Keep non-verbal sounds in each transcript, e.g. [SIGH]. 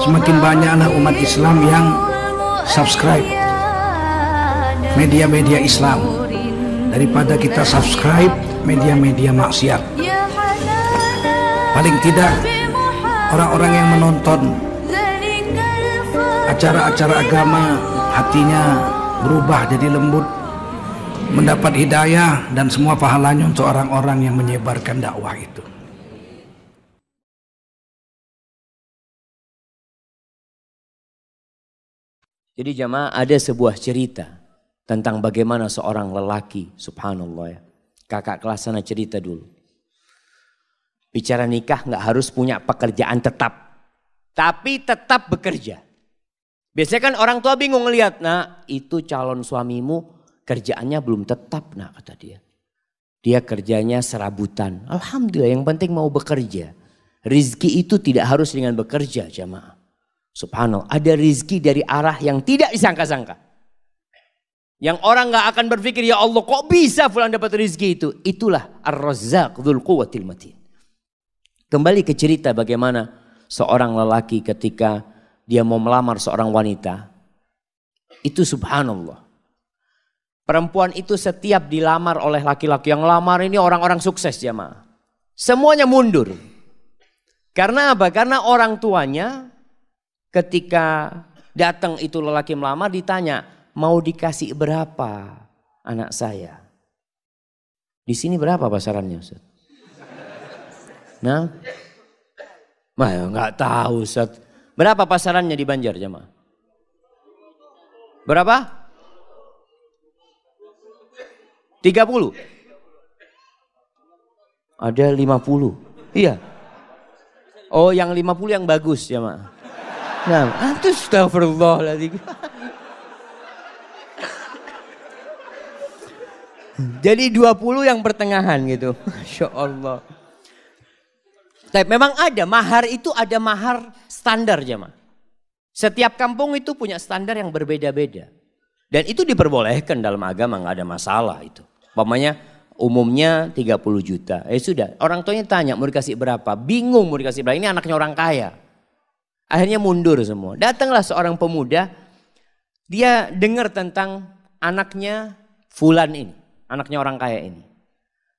semakin banyak anak umat Islam yang subscribe media-media Islam daripada kita subscribe media-media maksiat paling tidak orang-orang yang menonton acara-acara agama hatinya berubah jadi lembut mendapat hidayah dan semua pahalanya untuk orang-orang yang menyebarkan dakwah itu Jadi jamaah ada sebuah cerita tentang bagaimana seorang lelaki, subhanallah ya. Kakak kelas sana cerita dulu. Bicara nikah nggak harus punya pekerjaan tetap. Tapi tetap bekerja. Biasanya kan orang tua bingung ngelihat, nah itu calon suamimu kerjaannya belum tetap, nah kata dia. Dia kerjanya serabutan. Alhamdulillah yang penting mau bekerja. Rizki itu tidak harus dengan bekerja jamaah. Subhanallah, ada rizki dari arah yang tidak disangka-sangka. Yang orang nggak akan berpikir, ya Allah kok bisa fulan dapat rizki itu. Itulah ar-razzaq dhul quwwatil matin. Kembali ke cerita bagaimana seorang lelaki ketika dia mau melamar seorang wanita. Itu subhanallah. Perempuan itu setiap dilamar oleh laki-laki yang lamar ini orang-orang sukses jamaah. Semuanya mundur. Karena apa? Karena orang tuanya ketika datang itu lelaki melamar ditanya, mau dikasih berapa anak saya? Di sini berapa pasarannya Ustaz? Nah, mah ya nggak tahu Ustaz. Berapa pasarannya di Banjar jemaah? Berapa? 30. Ada 50. Iya. Oh, yang 50 yang bagus jemaah. Nah, antus lagi. Jadi 20 yang pertengahan gitu. Masya Allah. Tapi memang ada, mahar itu ada mahar standar jemaah. Setiap kampung itu punya standar yang berbeda-beda. Dan itu diperbolehkan dalam agama, nggak ada masalah itu. Pokoknya umumnya 30 juta. Eh sudah, orang tuanya tanya mau dikasih berapa? Bingung mau dikasih berapa, ini anaknya orang kaya. Akhirnya mundur semua. Datanglah seorang pemuda, dia dengar tentang anaknya Fulan ini, anaknya orang kaya ini.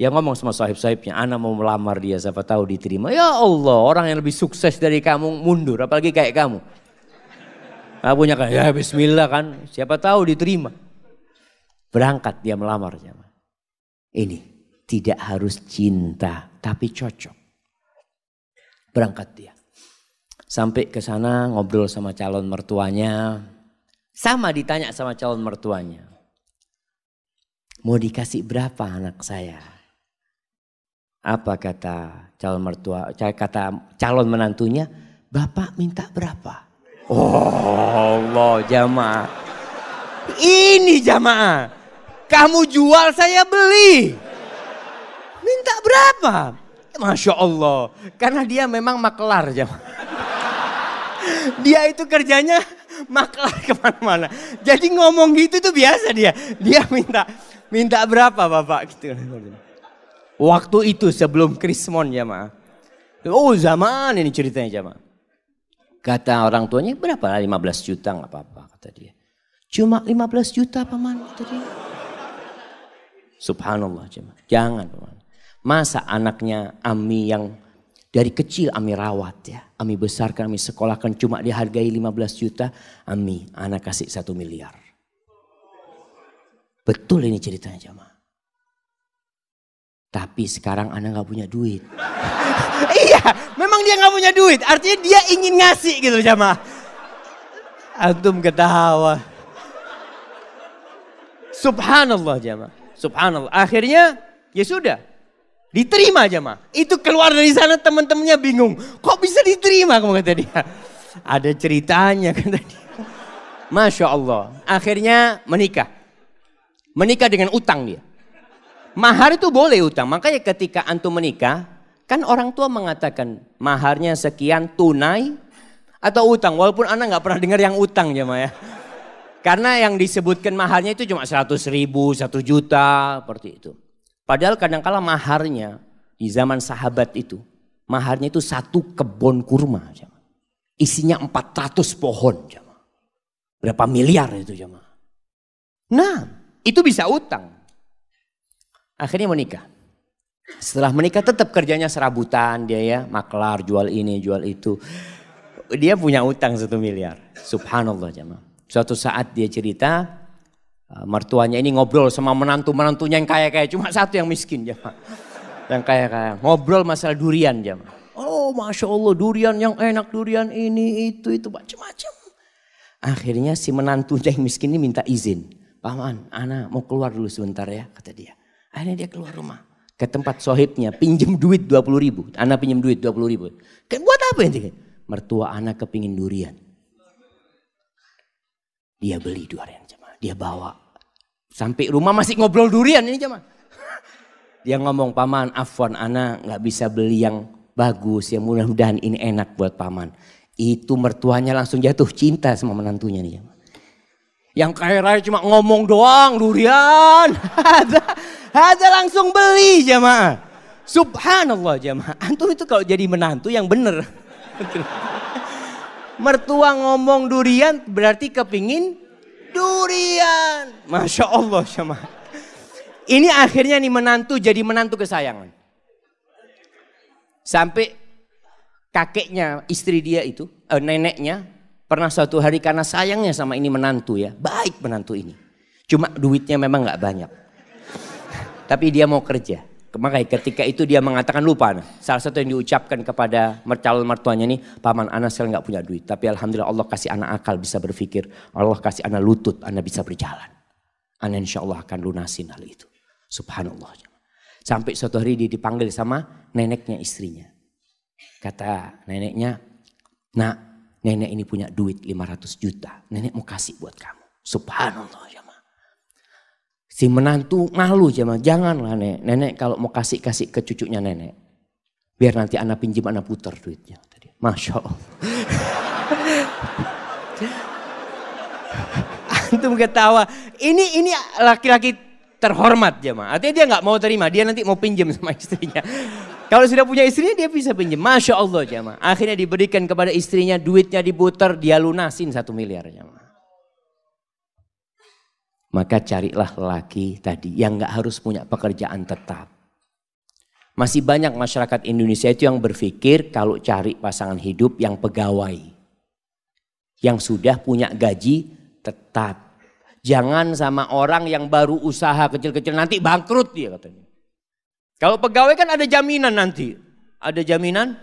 Dia ngomong sama sahib-sahibnya, anak mau melamar dia, siapa tahu diterima. Ya Allah, orang yang lebih sukses dari kamu mundur, apalagi kayak kamu. Nah, punya kaya ya bismillah kan, siapa tahu diterima. Berangkat dia melamar. Ini tidak harus cinta, tapi cocok. Berangkat dia sampai ke sana ngobrol sama calon mertuanya. Sama ditanya sama calon mertuanya. Mau dikasih berapa anak saya? Apa kata calon mertua, kata calon menantunya, Bapak minta berapa? Oh Allah jamaah. Ini jamaah. Kamu jual saya beli. Minta berapa? Masya Allah. Karena dia memang makelar jamaah. Dia itu kerjanya maklar kemana-mana. Jadi ngomong gitu itu biasa dia. Dia minta minta berapa bapak gitu. Waktu itu sebelum krismon jamaah. Oh zaman ini ceritanya jamaah. Kata orang tuanya berapa? 15 juta nggak apa-apa kata dia. Cuma 15 juta paman kata dia. Subhanallah jamaah. Jangan paman. Masa anaknya Ami yang dari kecil Ami rawat ya. Ami besarkan, Ami sekolahkan cuma dihargai 15 juta. Ami anak kasih satu miliar. Betul ini ceritanya jamaah. Tapi sekarang anak gak punya duit. [LAUGHS] iya, memang dia gak punya duit. Artinya dia ingin ngasih gitu jamaah. Antum ketawa. Subhanallah jamaah. Subhanallah. Akhirnya ya sudah. Diterima aja mah. Itu keluar dari sana teman-temannya bingung. Kok bisa diterima kamu kata dia. Ada ceritanya [LAUGHS] kan tadi, Masya Allah. Akhirnya menikah. Menikah dengan utang dia. Mahar itu boleh utang. Makanya ketika antum menikah, kan orang tua mengatakan maharnya sekian tunai atau utang. Walaupun anak nggak pernah dengar yang utang ya ya. Karena yang disebutkan maharnya itu cuma 100 ribu, 1 juta, seperti itu. Padahal kadangkala maharnya di zaman sahabat itu, maharnya itu satu kebun kurma. Jama. Isinya 400 pohon. Jama. Berapa miliar itu Jama. Nah, itu bisa utang. Akhirnya menikah. Setelah menikah tetap kerjanya serabutan dia ya, maklar jual ini jual itu. Dia punya utang satu miliar. Subhanallah jemaah. Suatu saat dia cerita, Ah, mertuanya ini ngobrol sama menantu-menantunya yang kaya-kaya. Cuma satu yang miskin jemaah. Yang kaya-kaya. Ngobrol masalah durian jemaah. Oh Masya Allah durian yang enak durian ini itu itu macam-macam. Akhirnya si menantunya yang miskin ini minta izin. Paman, Ana mau keluar dulu sebentar ya, kata dia. Akhirnya dia keluar rumah ke tempat sohibnya, pinjam duit dua puluh ribu. Ana pinjam duit dua puluh ribu. Kan buat apa ini? Mertua Ana kepingin durian. Dia beli durian, dia bawa Sampai rumah masih ngobrol durian ini jemaah. Dia ngomong, paman afwan ana nggak bisa beli yang bagus, yang mudah-mudahan ini enak buat paman. Itu mertuanya langsung jatuh cinta sama menantunya nih jemaah. Yang kaya raya cuma ngomong doang durian. ada, ada langsung beli jamaah. Subhanallah jamaah. Antum itu kalau jadi menantu yang bener. [LAUGHS] Mertua ngomong durian berarti kepingin durian. Masya Allah Syama. Ini akhirnya nih menantu jadi menantu kesayangan. Sampai kakeknya, istri dia itu, eh, neneknya pernah suatu hari karena sayangnya sama ini menantu ya. Baik menantu ini. Cuma duitnya memang nggak banyak. Tapi dia mau kerja. Makanya ketika itu dia mengatakan lupa. Nah, salah satu yang diucapkan kepada calon mertuanya ini, paman anak saya nggak punya duit. Tapi alhamdulillah Allah kasih anak akal bisa berpikir. Allah kasih anak lutut, anak bisa berjalan. Anak insya Allah akan lunasin hal itu. Subhanallah. Sampai suatu hari dia dipanggil sama neneknya istrinya. Kata neneknya, nak nenek ini punya duit 500 juta. Nenek mau kasih buat kamu. Subhanallah. Si menantu malu sama, janganlah nenek. Nenek kalau mau kasih-kasih ke cucunya nenek. Biar nanti anak pinjam, anak putar duitnya. Tadi. Masya Allah. [LAUGHS] Antum ketawa. Ini ini laki-laki terhormat jemaah. Artinya dia nggak mau terima, dia nanti mau pinjam sama istrinya. Kalau sudah punya istrinya dia bisa pinjam. Masya Allah jemaah. Akhirnya diberikan kepada istrinya duitnya diputar, dia lunasin satu miliar jemaah. Maka carilah lelaki tadi yang nggak harus punya pekerjaan tetap. Masih banyak masyarakat Indonesia itu yang berpikir kalau cari pasangan hidup yang pegawai. Yang sudah punya gaji tetap. Jangan sama orang yang baru usaha kecil-kecil nanti bangkrut dia katanya. Kalau pegawai kan ada jaminan nanti. Ada jaminan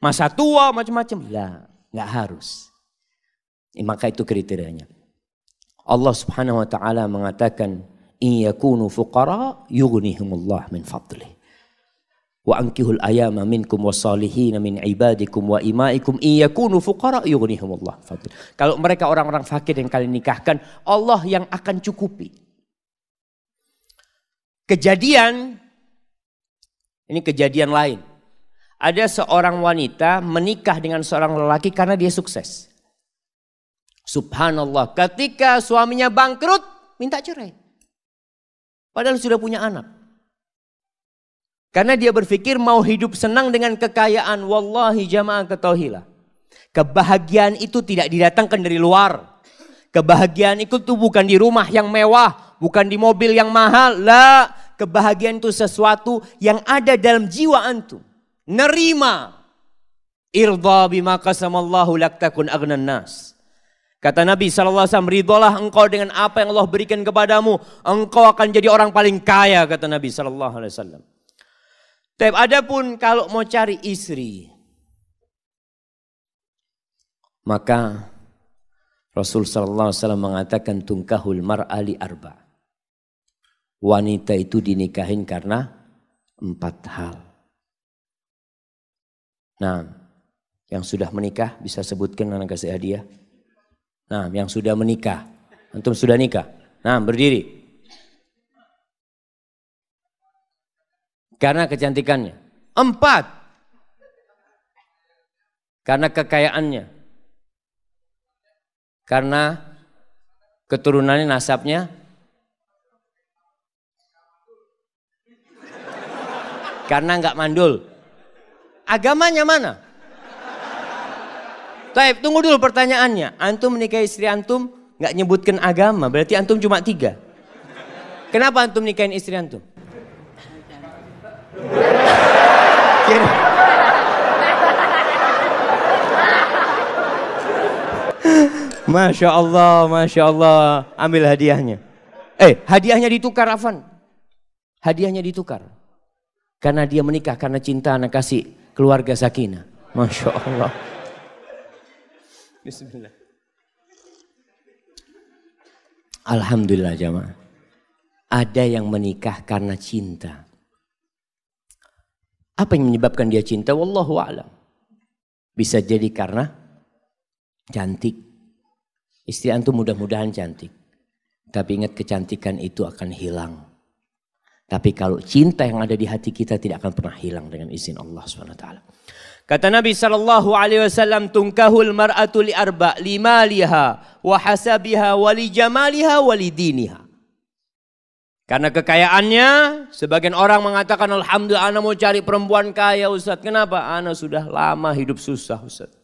masa tua macam-macam. Lah, nggak harus. Maka itu kriterianya. Allah Subhanahu wa taala mengatakan in yakunu fuqara yughnihimullah min fadlih wa ankihul ayama minkum wasalihin min ibadikum wa imaikum in yakunu fuqara yughnihimullah fadlih kalau mereka orang-orang fakir yang kalian nikahkan Allah yang akan cukupi kejadian ini kejadian lain ada seorang wanita menikah dengan seorang lelaki karena dia sukses Subhanallah, ketika suaminya bangkrut, minta cerai. Padahal sudah punya anak. Karena dia berpikir mau hidup senang dengan kekayaan. Wallahi jamaah ketauhilah. Kebahagiaan itu tidak didatangkan dari luar. Kebahagiaan itu tuh bukan di rumah yang mewah, bukan di mobil yang mahal. La, kebahagiaan itu sesuatu yang ada dalam jiwa antum. Nerima. Irda bima qasamallahu lak agnan nas. Kata Nabi SAW, ridholah engkau dengan apa yang Allah berikan kepadamu. Engkau akan jadi orang paling kaya, kata Nabi SAW. Tapi adapun kalau mau cari istri, maka Rasul Sallallahu Alaihi Wasallam mengatakan tungkahul mar'ali arba. Wanita itu dinikahin karena empat hal. Nah, yang sudah menikah bisa sebutkan anak kasih hadiah. Nah, yang sudah menikah. Antum sudah nikah. Nah, berdiri. Karena kecantikannya. Empat. Karena kekayaannya. Karena keturunannya, nasabnya. Karena nggak mandul. Agamanya mana? Taib, tunggu dulu pertanyaannya. Antum menikahi istri antum nggak nyebutkan agama, berarti antum cuma tiga. Kenapa antum nikahin istri antum? [LAUGHS] Masya Allah, Masya Allah. Ambil hadiahnya. Eh, hadiahnya ditukar, Afan. Hadiahnya ditukar. Karena dia menikah, karena cinta anak kasih keluarga Sakinah. Masya Allah. Bismillah. Alhamdulillah jamaah. Ada yang menikah karena cinta. Apa yang menyebabkan dia cinta? Wallahu a'lam. Bisa jadi karena cantik. Istri antum mudah-mudahan cantik. Tapi ingat kecantikan itu akan hilang. Tapi kalau cinta yang ada di hati kita tidak akan pernah hilang dengan izin Allah SWT. Kata Nabi sallallahu alaihi wasallam tungkahul mar'atu li arba limaliha wa hasabiha wa li jamaliha wa li diniha. Karena kekayaannya, sebagian orang mengatakan alhamdulillah ana mau cari perempuan kaya Ustaz. Kenapa? Ana sudah lama hidup susah Ustaz.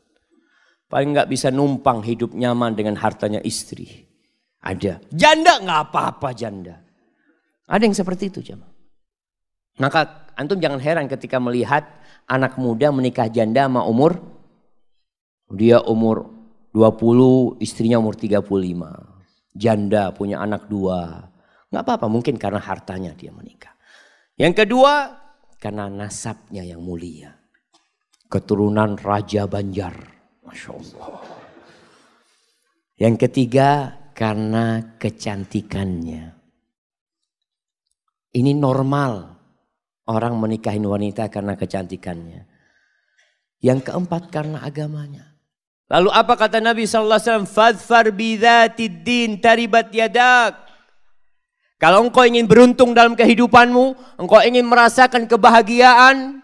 Paling nggak bisa numpang hidup nyaman dengan hartanya istri. Ada. Janda nggak apa-apa janda. Ada yang seperti itu jemaah. Maka antum jangan heran ketika melihat anak muda menikah janda sama umur dia umur 20, istrinya umur 35. Janda punya anak dua. Nggak apa-apa, mungkin karena hartanya dia menikah. Yang kedua, karena nasabnya yang mulia. Keturunan Raja Banjar. Masya Allah. Yang ketiga, karena kecantikannya. Ini normal Orang menikahin wanita karena kecantikannya. Yang keempat karena agamanya. Lalu apa kata Nabi sallallahu alaihi wasallam? Fadfar din taribat yadak. Kalau engkau ingin beruntung dalam kehidupanmu, engkau ingin merasakan kebahagiaan,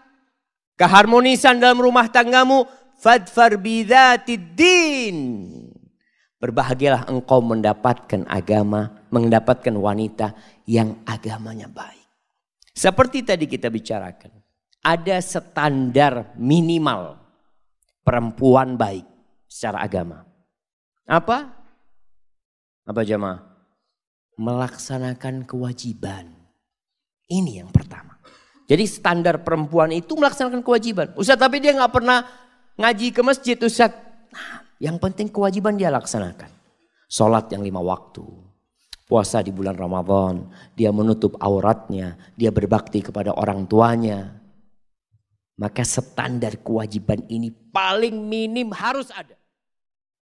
keharmonisan dalam rumah tanggamu, fadfar din. Berbahagialah engkau mendapatkan agama, mendapatkan wanita yang agamanya baik. Seperti tadi kita bicarakan, ada standar minimal perempuan baik secara agama. Apa? Apa jemaah? Melaksanakan kewajiban. Ini yang pertama. Jadi standar perempuan itu melaksanakan kewajiban. Ustaz tapi dia nggak pernah ngaji ke masjid Ustaz. Nah, yang penting kewajiban dia laksanakan. Sholat yang lima waktu puasa di bulan Ramadan, dia menutup auratnya, dia berbakti kepada orang tuanya. Maka standar kewajiban ini paling minim harus ada.